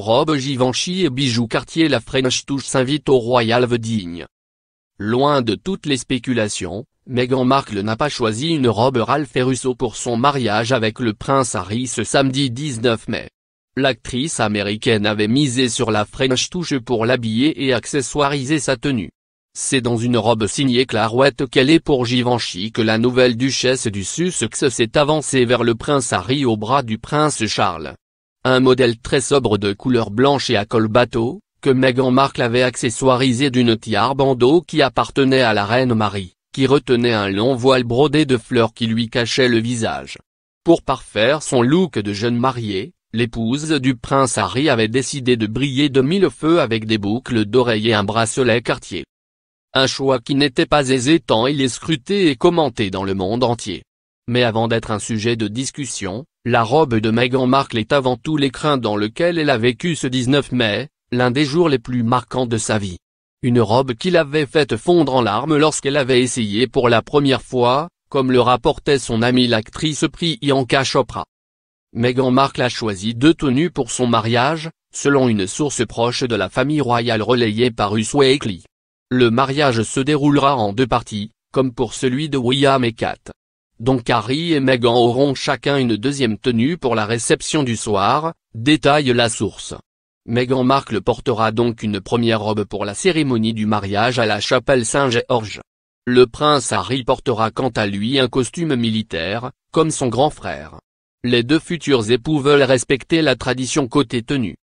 Robe Givenchy et bijoux Cartier La French Touche s'invite au Royal Vedigne. Loin de toutes les spéculations, Meghan Markle n'a pas choisi une robe Ralph et Russo pour son mariage avec le prince Harry ce samedi 19 mai. L'actrice américaine avait misé sur la French Touche pour l'habiller et accessoiriser sa tenue. C'est dans une robe signée Clarouette qu'elle est pour Givenchy que la nouvelle duchesse du Sussex s'est avancée vers le prince Harry au bras du prince Charles. Un modèle très sobre de couleur blanche et à col bateau, que Meghan Markle avait accessoirisé d'une tiare bandeau qui appartenait à la reine Marie, qui retenait un long voile brodé de fleurs qui lui cachait le visage. Pour parfaire son look de jeune mariée, l'épouse du prince Harry avait décidé de briller de mille feux avec des boucles d'oreilles et un bracelet quartier. Un choix qui n'était pas aisé tant il est scruté et commenté dans le monde entier. Mais avant d'être un sujet de discussion, la robe de Meghan Markle est avant tout l'écrin dans lequel elle a vécu ce 19 mai, l'un des jours les plus marquants de sa vie. Une robe qui l'avait faite fondre en larmes lorsqu'elle avait essayé pour la première fois, comme le rapportait son amie l'actrice Priyanka Chopra. Meghan Markle a choisi deux tenues pour son mariage, selon une source proche de la famille royale relayée par Us Weekly. Le mariage se déroulera en deux parties, comme pour celui de William et Kate. Donc Harry et Meghan auront chacun une deuxième tenue pour la réception du soir, détaille la source. Meghan Markle portera donc une première robe pour la cérémonie du mariage à la chapelle Saint-Georges. Le prince Harry portera quant à lui un costume militaire, comme son grand frère. Les deux futurs époux veulent respecter la tradition côté tenue.